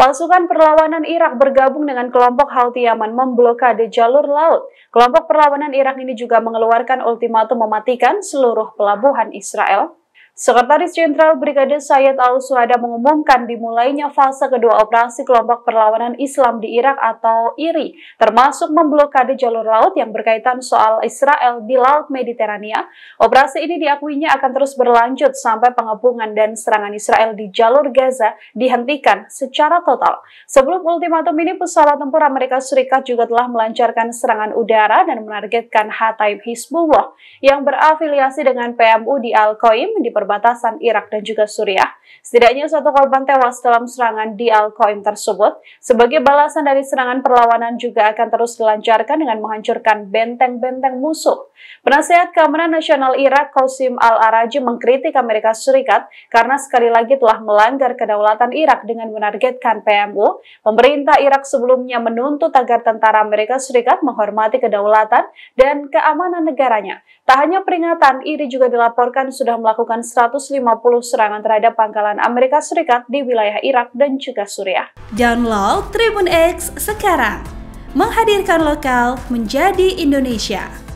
Pasukan perlawanan Irak bergabung dengan kelompok Houthi Yaman memblokade jalur laut. Kelompok perlawanan Irak ini juga mengeluarkan ultimatum mematikan seluruh pelabuhan Israel Sekretaris Jenderal Brigade Sayyid Al-Suhada mengumumkan dimulainya fase kedua operasi kelompok perlawanan Islam di Irak atau IRI, termasuk memblokade jalur laut yang berkaitan soal Israel di Laut Mediterania. Operasi ini diakuinya akan terus berlanjut sampai pengepungan dan serangan Israel di jalur Gaza dihentikan secara total. Sebelum ultimatum ini, pesawat tempur Amerika Serikat juga telah melancarkan serangan udara dan menargetkan Hatayb Hizbullah yang berafiliasi dengan PMU di Al-Qaim di perbatasan Irak dan juga Suriah. Setidaknya satu korban tewas dalam serangan di Al-Qaim tersebut. Sebagai balasan dari serangan perlawanan juga akan terus dilancarkan dengan menghancurkan benteng-benteng musuh. Penasehat Keamanan Nasional Irak Qasim Al-Araji mengkritik Amerika Serikat karena sekali lagi telah melanggar kedaulatan Irak dengan menargetkan PMU. Pemerintah Irak sebelumnya menuntut agar tentara Amerika Serikat menghormati kedaulatan dan keamanan negaranya. Tak hanya peringatan, IRI juga dilaporkan sudah melakukan serangan 150 serangan terhadap pangkalan Amerika Serikat di wilayah Irak dan juga Suriah. Download Tribun X sekarang, menghadirkan lokal menjadi Indonesia.